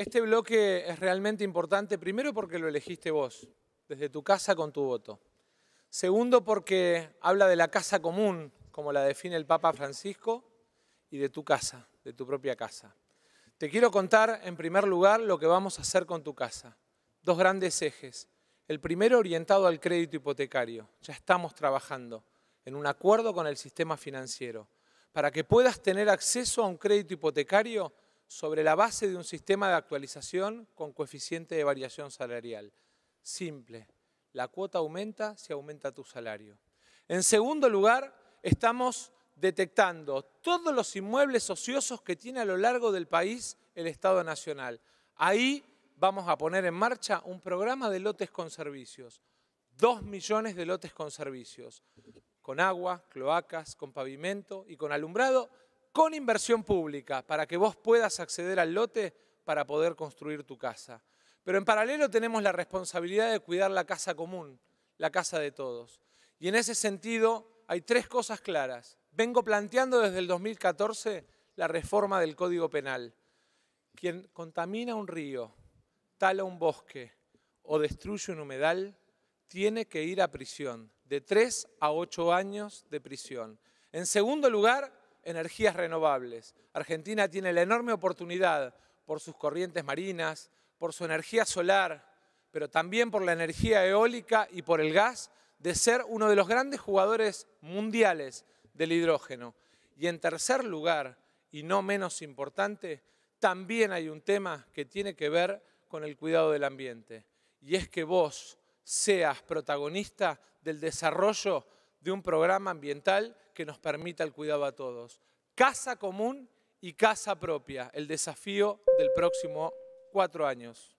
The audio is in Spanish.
Este bloque es realmente importante, primero porque lo elegiste vos, desde tu casa con tu voto. Segundo porque habla de la casa común, como la define el Papa Francisco, y de tu casa, de tu propia casa. Te quiero contar, en primer lugar, lo que vamos a hacer con tu casa. Dos grandes ejes. El primero orientado al crédito hipotecario. Ya estamos trabajando en un acuerdo con el sistema financiero para que puedas tener acceso a un crédito hipotecario sobre la base de un sistema de actualización con coeficiente de variación salarial. Simple, la cuota aumenta si aumenta tu salario. En segundo lugar, estamos detectando todos los inmuebles ociosos que tiene a lo largo del país el Estado Nacional. Ahí vamos a poner en marcha un programa de lotes con servicios. Dos millones de lotes con servicios, con agua, cloacas, con pavimento y con alumbrado con inversión pública para que vos puedas acceder al lote para poder construir tu casa. Pero en paralelo tenemos la responsabilidad de cuidar la casa común, la casa de todos. Y en ese sentido hay tres cosas claras. Vengo planteando desde el 2014 la reforma del Código Penal. Quien contamina un río, tala un bosque o destruye un humedal, tiene que ir a prisión, de tres a ocho años de prisión. En segundo lugar, energías renovables. Argentina tiene la enorme oportunidad por sus corrientes marinas, por su energía solar, pero también por la energía eólica y por el gas, de ser uno de los grandes jugadores mundiales del hidrógeno. Y en tercer lugar, y no menos importante, también hay un tema que tiene que ver con el cuidado del ambiente, y es que vos seas protagonista del desarrollo de un programa ambiental que nos permita el cuidado a todos. Casa común y casa propia, el desafío del próximo cuatro años.